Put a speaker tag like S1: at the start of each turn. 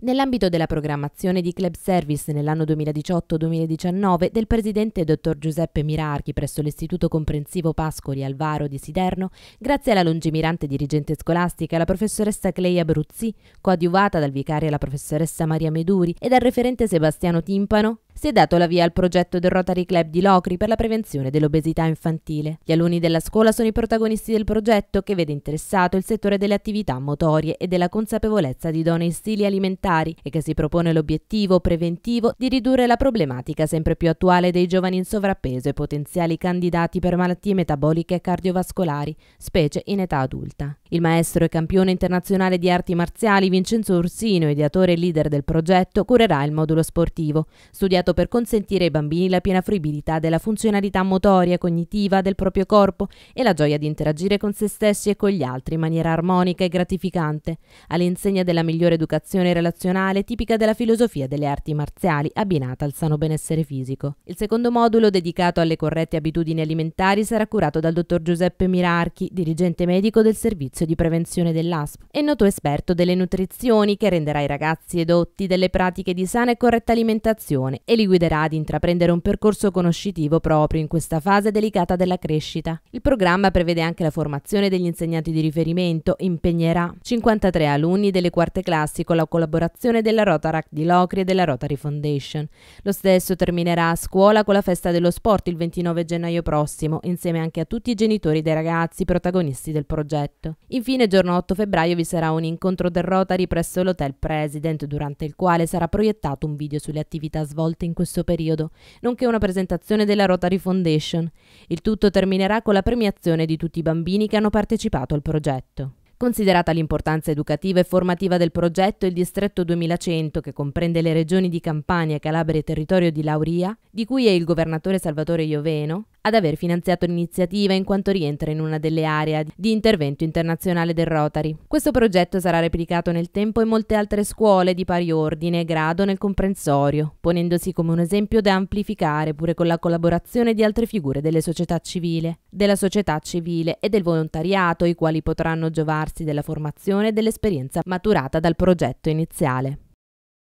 S1: Nell'ambito della programmazione di club service nell'anno 2018-2019 del presidente dottor Giuseppe Mirarchi presso l'Istituto Comprensivo Pascoli Alvaro di Siderno, grazie alla lungimirante dirigente scolastica la professoressa Cleia Bruzzi, coadiuvata dal vicario la professoressa Maria Meduri e dal referente Sebastiano Timpano, si è dato la via al progetto del Rotary Club di Locri per la prevenzione dell'obesità infantile. Gli alunni della scuola sono i protagonisti del progetto che vede interessato il settore delle attività motorie e della consapevolezza di donne in stili alimentari e che si propone l'obiettivo preventivo di ridurre la problematica sempre più attuale dei giovani in sovrappeso e potenziali candidati per malattie metaboliche e cardiovascolari, specie in età adulta. Il maestro e campione internazionale di arti marziali Vincenzo Ursino, ideatore e leader del progetto, curerà il modulo sportivo, studiato pensato per consentire ai bambini la piena fruibilità della funzionalità motoria e cognitiva del proprio corpo e la gioia di interagire con se stessi e con gli altri in maniera armonica e gratificante, all'insegna della migliore educazione relazionale tipica della filosofia delle arti marziali abbinata al sano benessere fisico. Il secondo modulo dedicato alle corrette abitudini alimentari sarà curato dal dottor Giuseppe Mirarchi, dirigente medico del servizio di prevenzione dell'ASP e noto esperto delle nutrizioni che renderà i ragazzi edotti delle pratiche di sana e corretta alimentazione e li guiderà ad intraprendere un percorso conoscitivo proprio in questa fase delicata della crescita. Il programma prevede anche la formazione degli insegnanti di riferimento, impegnerà 53 alunni delle quarte classi con la collaborazione della Rotaract di Locri e della Rotary Foundation. Lo stesso terminerà a scuola con la festa dello sport il 29 gennaio prossimo, insieme anche a tutti i genitori dei ragazzi protagonisti del progetto. Infine, giorno 8 febbraio vi sarà un incontro del Rotary presso l'Hotel President, durante il quale sarà proiettato un video sulle attività svolte volte in questo periodo, nonché una presentazione della Rotary Foundation. Il tutto terminerà con la premiazione di tutti i bambini che hanno partecipato al progetto. Considerata l'importanza educativa e formativa del progetto, il distretto 2100, che comprende le regioni di Campania, Calabria e territorio di Lauria, di cui è il governatore Salvatore Ioveno, ad aver finanziato l'iniziativa in quanto rientra in una delle aree di intervento internazionale del Rotary. Questo progetto sarà replicato nel tempo in molte altre scuole di pari ordine e grado nel comprensorio, ponendosi come un esempio da amplificare pure con la collaborazione di altre figure delle società civile, della società civile e del volontariato, i quali potranno giovarsi della formazione e dell'esperienza maturata dal progetto iniziale.